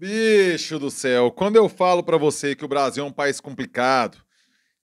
Bicho do céu, quando eu falo para você que o Brasil é um país complicado,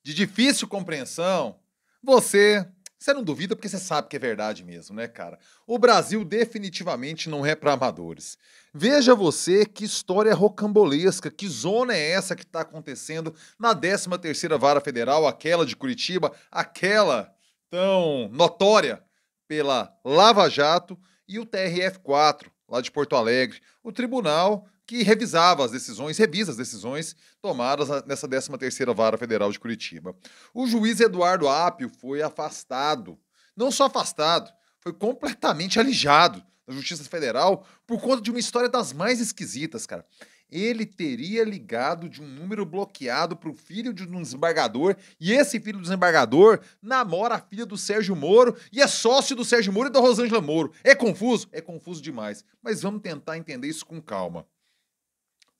de difícil compreensão, você, você não duvida porque você sabe que é verdade mesmo, né, cara? O Brasil definitivamente não é para amadores. Veja você que história rocambolesca, que zona é essa que está acontecendo na 13ª Vara Federal, aquela de Curitiba, aquela tão notória pela Lava Jato e o TRF4 lá de Porto Alegre. O tribunal que revisava as decisões, revisa as decisões tomadas nessa 13ª Vara Federal de Curitiba. O juiz Eduardo Apio foi afastado, não só afastado, foi completamente alijado da Justiça Federal por conta de uma história das mais esquisitas, cara. Ele teria ligado de um número bloqueado para o filho de um desembargador, e esse filho do desembargador namora a filha do Sérgio Moro e é sócio do Sérgio Moro e da Rosângela Moro. É confuso? É confuso demais. Mas vamos tentar entender isso com calma.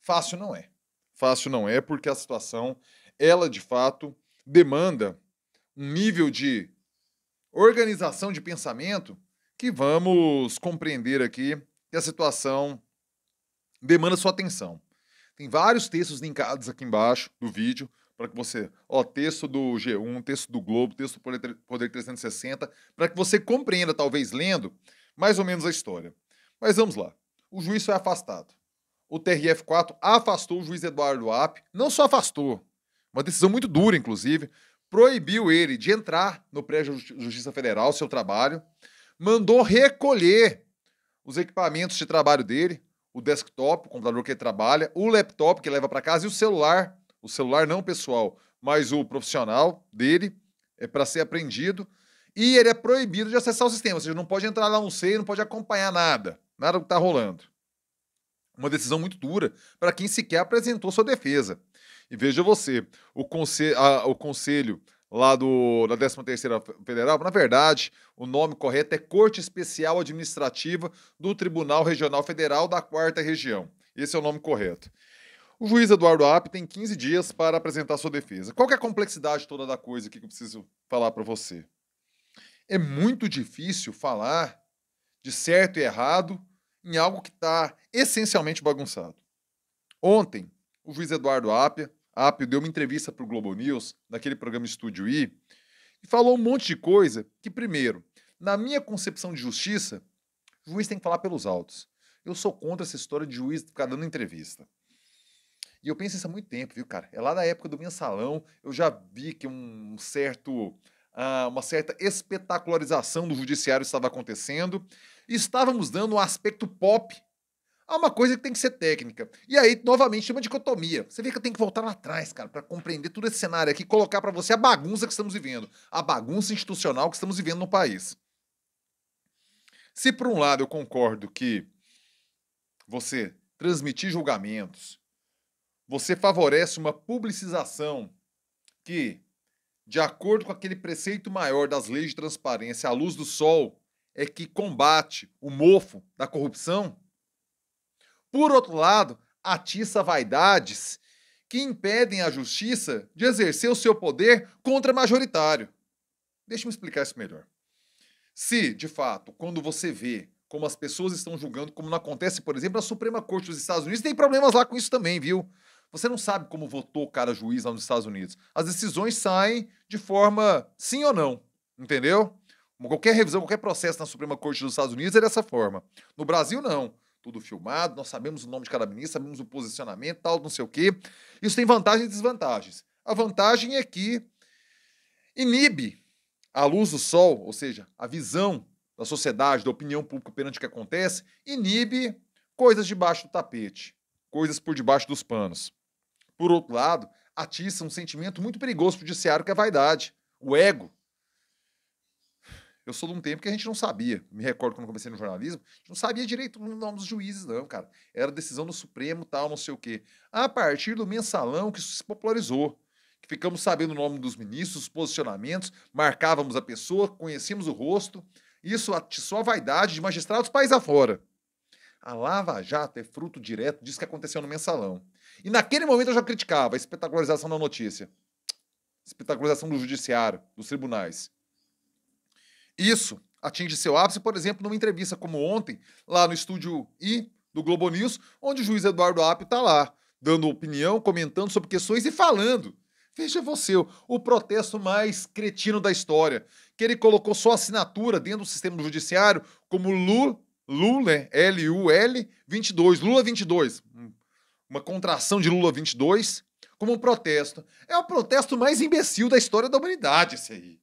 Fácil não é. Fácil não é, porque a situação, ela de fato demanda um nível de organização de pensamento que vamos compreender aqui que a situação demanda sua atenção. Tem vários textos linkados aqui embaixo do vídeo para que você, ó, texto do G1, texto do Globo, texto do Poder 360, para que você compreenda, talvez lendo, mais ou menos a história. Mas vamos lá. O juiz foi afastado o TRF4 afastou o juiz Eduardo App, não só afastou, uma decisão muito dura, inclusive, proibiu ele de entrar no pré-justiça federal, seu trabalho, mandou recolher os equipamentos de trabalho dele, o desktop, o computador que ele trabalha, o laptop que leva para casa e o celular, o celular não pessoal, mas o profissional dele, é para ser apreendido, e ele é proibido de acessar o sistema, ou seja, não pode entrar lá, não sei, não pode acompanhar nada, nada do que está rolando. Uma decisão muito dura para quem sequer apresentou sua defesa. E veja você, o, consel a, o conselho lá do, da 13ª Federal, na verdade, o nome correto é Corte Especial Administrativa do Tribunal Regional Federal da 4 Região. Esse é o nome correto. O juiz Eduardo App tem 15 dias para apresentar sua defesa. Qual é a complexidade toda da coisa aqui que eu preciso falar para você? É muito difícil falar de certo e errado em algo que está essencialmente bagunçado. Ontem, o juiz Eduardo Apia, Apio deu uma entrevista para o Globo News, naquele programa Estúdio I, e falou um monte de coisa que, primeiro, na minha concepção de justiça, o juiz tem que falar pelos autos. Eu sou contra essa história de juiz ficar dando entrevista. E eu penso isso há muito tempo, viu, cara? É lá da época do salão, eu já vi que um certo ah, uma certa espetacularização do judiciário estava acontecendo. Estávamos dando um aspecto pop a uma coisa que tem que ser técnica. E aí, novamente, uma dicotomia. Você vê que eu tenho que voltar lá atrás, cara, para compreender todo esse cenário aqui, colocar para você a bagunça que estamos vivendo, a bagunça institucional que estamos vivendo no país. Se por um lado eu concordo que você transmitir julgamentos, você favorece uma publicização que de acordo com aquele preceito maior das leis de transparência à luz do sol, é que combate o mofo da corrupção. Por outro lado, atiça vaidades que impedem a justiça de exercer o seu poder contra majoritário. Deixa eu explicar isso melhor. Se, de fato, quando você vê como as pessoas estão julgando, como não acontece, por exemplo, na Suprema Corte dos Estados Unidos, tem problemas lá com isso também, viu? Você não sabe como votou o cara juiz lá nos Estados Unidos. As decisões saem de forma sim ou não, entendeu? Qualquer revisão, qualquer processo na Suprema Corte dos Estados Unidos é dessa forma. No Brasil, não. Tudo filmado, nós sabemos o nome de cada ministro, sabemos o posicionamento, tal, não sei o quê. Isso tem vantagens e desvantagens. A vantagem é que inibe a luz do sol, ou seja, a visão da sociedade, da opinião pública perante o que acontece, inibe coisas debaixo do tapete, coisas por debaixo dos panos. Por outro lado, atiça um sentimento muito perigoso para o judiciário, que é a vaidade, o ego. Eu sou de um tempo que a gente não sabia. Me recordo quando comecei no jornalismo, a gente não sabia direito o nome dos juízes, não, cara. Era decisão do Supremo, tal, não sei o quê. A partir do mensalão que isso se popularizou. Que ficamos sabendo o nome dos ministros, os posicionamentos, marcávamos a pessoa, conhecíamos o rosto. Isso atiçou a vaidade de magistrados país afora. A Lava Jato é fruto direto disso que aconteceu no mensalão. E naquele momento eu já criticava a espetacularização da notícia, espetacularização do judiciário, dos tribunais. Isso atinge seu ápice, por exemplo, numa entrevista como ontem, lá no estúdio I do Globo News, onde o juiz Eduardo Apio está lá, dando opinião, comentando sobre questões e falando. Veja você, o protesto mais cretino da história, que ele colocou sua assinatura dentro do sistema judiciário como Lula, Lula, L-U-L 22, Lula 22, um uma contração de Lula 22 como um protesto. É o protesto mais imbecil da história da humanidade, esse aí.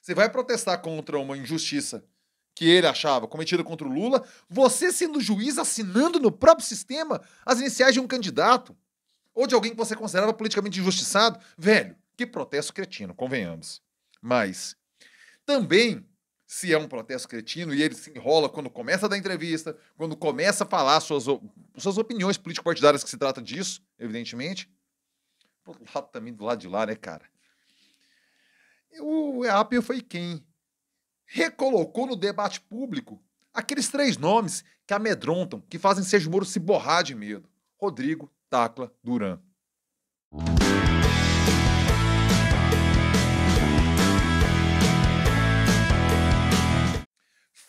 Você vai protestar contra uma injustiça que ele achava cometida contra o Lula, você sendo juiz assinando no próprio sistema as iniciais de um candidato ou de alguém que você considerava politicamente injustiçado, velho, que protesto cretino, convenhamos. Mas também se é um protesto cretino e ele se enrola quando começa a dar entrevista, quando começa a falar suas, suas opiniões político-partidárias que se trata disso, evidentemente. do lado também, do lado de lá, né, cara? O Apio foi quem recolocou no debate público aqueles três nomes que amedrontam, que fazem Sérgio Moro se borrar de medo. Rodrigo, Tacla, Duran.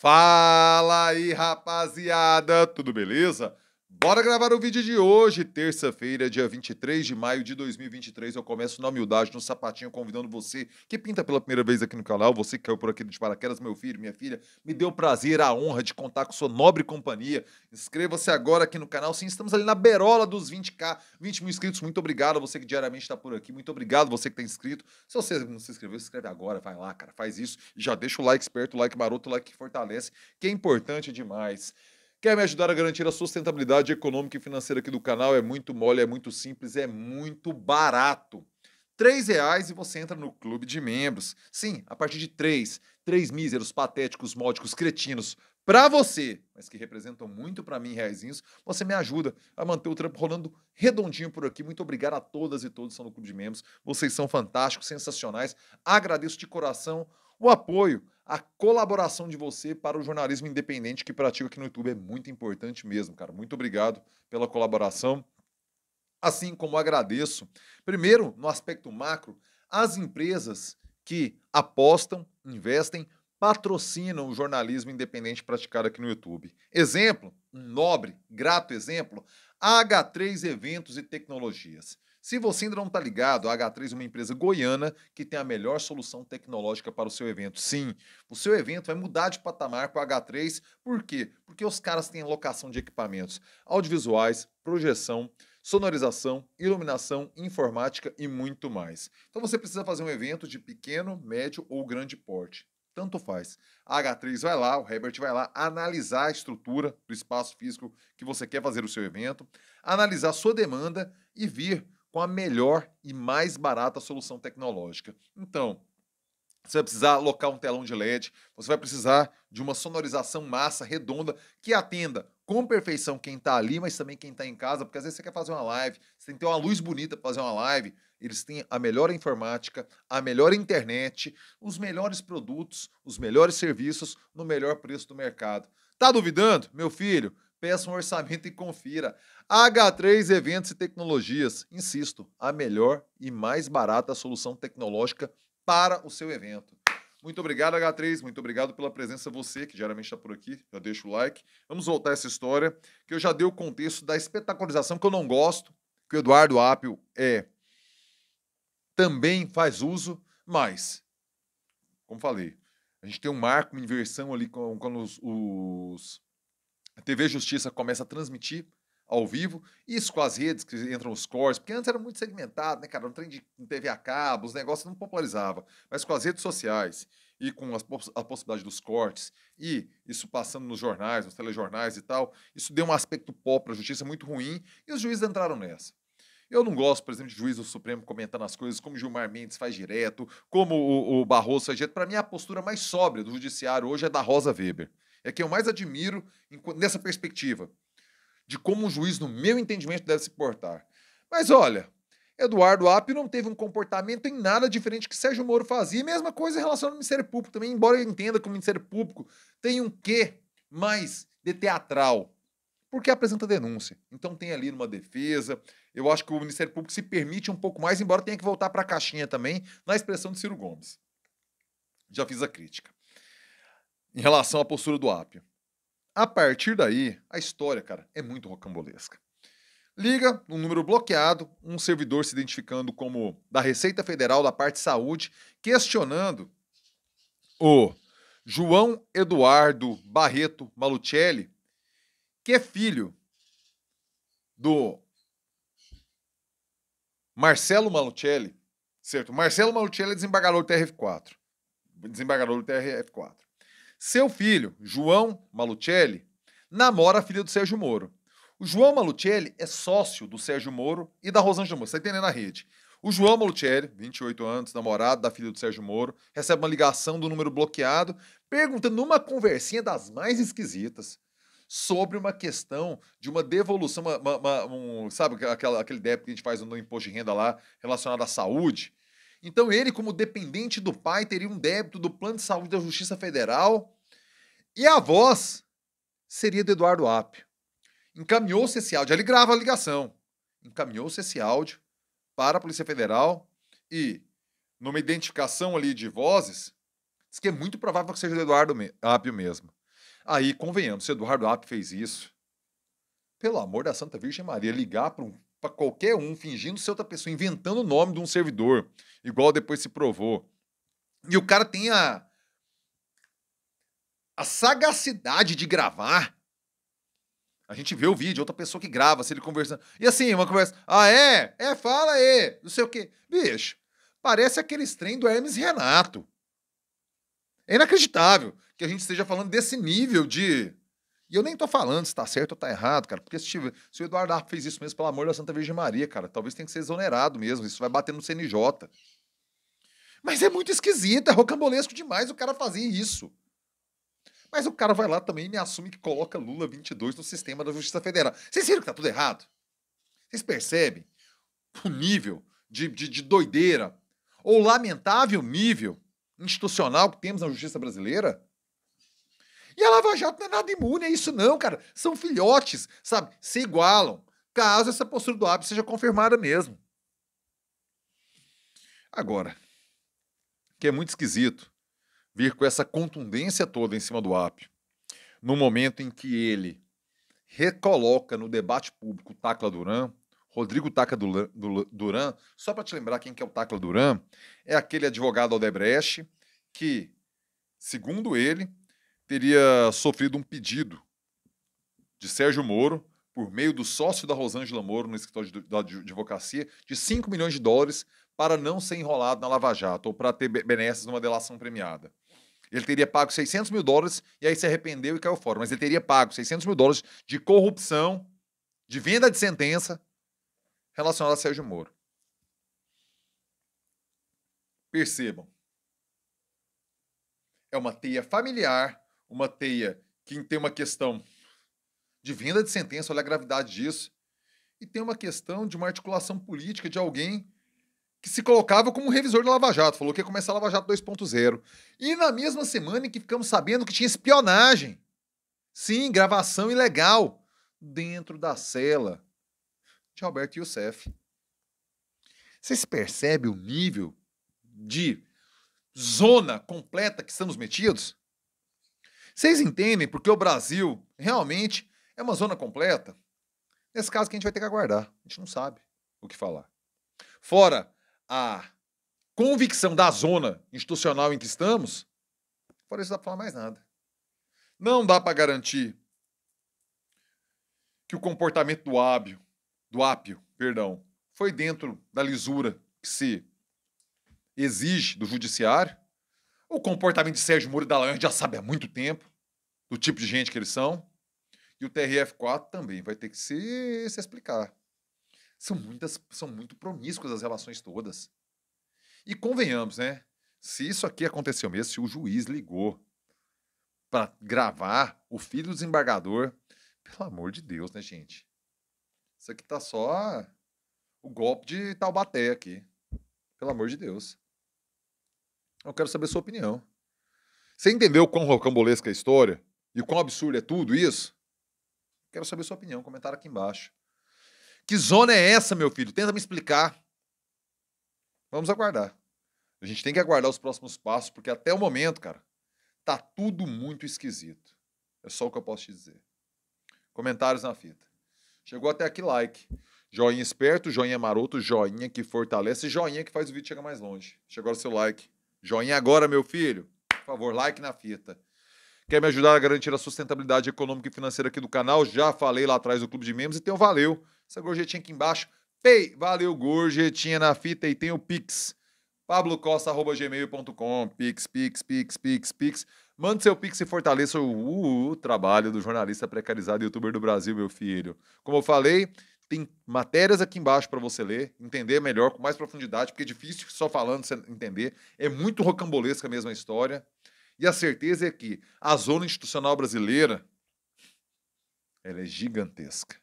Fala aí, rapaziada, tudo beleza? Bora gravar o vídeo de hoje, terça-feira, dia 23 de maio de 2023. Eu começo na humildade, no sapatinho, convidando você que pinta pela primeira vez aqui no canal, você que caiu por aqui de paraquedas, meu filho, minha filha. Me deu o prazer, a honra de contar com sua nobre companhia. Inscreva-se agora aqui no canal. Sim, estamos ali na berola dos 20k, 20 mil inscritos. Muito obrigado a você que diariamente está por aqui. Muito obrigado você que está inscrito. Se você não se inscreveu, se inscreve agora, vai lá, cara, faz isso. Já deixa o like esperto, o like maroto, o like que fortalece, que é importante demais. Quer me ajudar a garantir a sustentabilidade econômica e financeira aqui do canal? É muito mole, é muito simples, é muito barato. R$ reais e você entra no clube de membros. Sim, a partir de três, três míseros, patéticos, módicos, cretinos, para você, mas que representam muito para mim, reaisinhos, você me ajuda a manter o trampo rolando redondinho por aqui. Muito obrigado a todas e todos que são no Clube de Membros. Vocês são fantásticos, sensacionais. Agradeço de coração o apoio, a colaboração de você para o jornalismo independente que pratica aqui no YouTube é muito importante mesmo, cara. Muito obrigado pela colaboração. Assim como agradeço, primeiro, no aspecto macro, as empresas que apostam, investem, patrocinam o jornalismo independente praticado aqui no YouTube. Exemplo, um nobre, grato exemplo, H3 Eventos e Tecnologias. Se você ainda não está ligado, a H3 é uma empresa goiana que tem a melhor solução tecnológica para o seu evento. Sim, o seu evento vai mudar de patamar com a H3. Por quê? Porque os caras têm locação de equipamentos audiovisuais, projeção, sonorização, iluminação, informática e muito mais. Então você precisa fazer um evento de pequeno, médio ou grande porte tanto faz. A H3 vai lá, o Herbert vai lá analisar a estrutura do espaço físico que você quer fazer o seu evento, analisar a sua demanda e vir com a melhor e mais barata solução tecnológica. Então, você vai precisar alocar um telão de LED, você vai precisar de uma sonorização massa, redonda, que atenda com perfeição quem está ali, mas também quem está em casa, porque às vezes você quer fazer uma live, você tem que ter uma luz bonita para fazer uma live. Eles têm a melhor informática, a melhor internet, os melhores produtos, os melhores serviços no melhor preço do mercado. Tá duvidando, meu filho? Peça um orçamento e confira. H3 Eventos e Tecnologias. Insisto, a melhor e mais barata solução tecnológica para o seu evento. Muito obrigado, H3. Muito obrigado pela presença, você que geralmente está por aqui. Já deixa o like. Vamos voltar essa história, que eu já dei o contexto da espetacularização que eu não gosto, que o Eduardo Apio é também faz uso, mas, como falei, a gente tem um marco, uma inversão ali quando os, os a TV Justiça começa a transmitir ao vivo, isso com as redes que entram os cortes porque antes era muito segmentado, né, cara? Um trem de TV a cabo, os negócios não popularizava, mas com as redes sociais e com as, a possibilidade dos cortes e isso passando nos jornais, nos telejornais e tal, isso deu um aspecto pop para a justiça muito ruim e os juízes entraram nessa. Eu não gosto, por exemplo, de juiz do Supremo comentando as coisas, como Gilmar Mendes faz direto, como o, o Barroso faz direto. Para mim, a postura mais sóbria do judiciário hoje é da Rosa Weber é quem eu mais admiro nessa perspectiva de como um juiz, no meu entendimento, deve se portar. Mas olha, Eduardo Apio não teve um comportamento em nada diferente que Sérgio Moro fazia, e mesma coisa em relação ao Ministério Público também, embora eu entenda que o Ministério Público tem um quê mais de teatral, porque apresenta denúncia. Então tem ali uma defesa. Eu acho que o Ministério Público se permite um pouco mais, embora tenha que voltar para a caixinha também, na expressão de Ciro Gomes. Já fiz a crítica em relação à postura do Apio. A partir daí, a história, cara, é muito rocambolesca. Liga, um número bloqueado, um servidor se identificando como da Receita Federal da parte saúde, questionando o João Eduardo Barreto Malucelli, que é filho do Marcelo Malucelli, certo? Marcelo Malucelli é desembargador do TRF4. Desembargador do TRF4. Seu filho, João Malucelli, namora a filha do Sérgio Moro. O João Malucelli é sócio do Sérgio Moro e da Rosângela Moro. Você está entendendo a rede? O João Malucelli, 28 anos, namorado da filha do Sérgio Moro, recebe uma ligação do número bloqueado, perguntando numa conversinha das mais esquisitas sobre uma questão de uma devolução, uma, uma, uma, um, sabe aquela, aquele débito que a gente faz no imposto de renda lá relacionado à saúde? Então ele, como dependente do pai, teria um débito do plano de saúde da Justiça Federal e a voz seria de Eduardo Apio. Encaminhou-se esse áudio, ele grava a ligação, encaminhou-se esse áudio para a Polícia Federal e, numa identificação ali de vozes, diz que é muito provável que seja do Eduardo Apio mesmo. Aí, convenhamos, se Eduardo Apio fez isso, pelo amor da Santa Virgem Maria, ligar para um para qualquer um, fingindo ser outra pessoa, inventando o nome de um servidor, igual depois se provou. E o cara tem a, a sagacidade de gravar. A gente vê o vídeo, outra pessoa que grava, se ele conversando. E assim, uma conversa. Ah, é? É, fala aí. Não sei o quê. Bicho, parece aqueles trem do Hermes Renato. É inacreditável que a gente esteja falando desse nível de e eu nem tô falando se tá certo ou tá errado, cara, porque se, se o Eduardo Arpo fez isso mesmo, pelo amor da Santa Virgem Maria, cara, talvez tenha que ser exonerado mesmo, isso vai bater no CNJ. Mas é muito esquisito, é rocambolesco demais o cara fazer isso. Mas o cara vai lá também e me assume que coloca Lula 22 no sistema da Justiça Federal. Vocês viram que tá tudo errado? Vocês percebem o nível de, de, de doideira ou lamentável nível institucional que temos na justiça brasileira? E a Lava Jato não é nada imune a é isso, não, cara. São filhotes, sabe? Se igualam. Caso essa postura do Ape seja confirmada mesmo. Agora, que é muito esquisito vir com essa contundência toda em cima do AP, no momento em que ele recoloca no debate público o Tacla Duran, Rodrigo Tacla Duran, só para te lembrar quem que é o Tacla Duran, é aquele advogado Aldebrecht que, segundo ele, teria sofrido um pedido de Sérgio Moro, por meio do sócio da Rosângela Moro no escritório de, da advocacia, de 5 milhões de dólares para não ser enrolado na Lava Jato ou para ter benesses numa delação premiada. Ele teria pago 600 mil dólares e aí se arrependeu e caiu fora. Mas ele teria pago 600 mil dólares de corrupção, de venda de sentença relacionada a Sérgio Moro. Percebam. É uma teia familiar uma teia que tem uma questão de venda de sentença, olha a gravidade disso, e tem uma questão de uma articulação política de alguém que se colocava como revisor da Lava Jato, falou que ia começar a Lava Jato 2.0. E na mesma semana em que ficamos sabendo que tinha espionagem, sim, gravação ilegal, dentro da cela de Alberto Youssef. se percebe o nível de zona completa que estamos metidos? Vocês entendem porque o Brasil realmente é uma zona completa? Nesse caso que a gente vai ter que aguardar. A gente não sabe o que falar. Fora a convicção da zona institucional em que estamos, fora isso não dá para falar mais nada. Não dá para garantir que o comportamento do ábio do ápio, perdão, foi dentro da lisura que se exige do judiciário. O comportamento de Sérgio Moro e Dallagnol a já sabe há muito tempo, do tipo de gente que eles são. E o TRF4 também vai ter que se, se explicar. São, muitas, são muito promíscuas as relações todas. E convenhamos, né? Se isso aqui aconteceu mesmo, se o juiz ligou para gravar o filho do desembargador, pelo amor de Deus, né, gente? Isso aqui tá só o golpe de Taubaté aqui. Pelo amor de Deus. Eu quero saber sua opinião. Você entendeu quão rocambolesca é a história? E quão absurdo é tudo isso? Quero saber sua opinião. Comentário aqui embaixo. Que zona é essa, meu filho? Tenta me explicar. Vamos aguardar. A gente tem que aguardar os próximos passos, porque até o momento, cara, tá tudo muito esquisito. É só o que eu posso te dizer. Comentários na fita. Chegou até aqui, like. Joinha esperto, joinha maroto, joinha que fortalece, joinha que faz o vídeo chegar mais longe. Chegou o seu like. Joinha agora, meu filho. Por favor, like na fita. Quer me ajudar a garantir a sustentabilidade econômica e financeira aqui do canal? Já falei lá atrás do Clube de Membros e tem o Valeu. Essa gorjetinha aqui embaixo. Pei, valeu, gorjetinha na fita e tem o Pix. pablocosta.gmail.com Pix, Pix, Pix, Pix, Pix. Mande seu Pix e fortaleça o, o, o trabalho do jornalista precarizado e youtuber do Brasil, meu filho. Como eu falei, tem matérias aqui embaixo para você ler, entender melhor, com mais profundidade, porque é difícil só falando você entender. É muito rocambolesca a mesma história. E a certeza é que a zona institucional brasileira ela é gigantesca.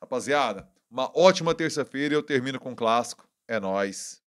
Rapaziada, uma ótima terça-feira eu termino com um clássico. É nós.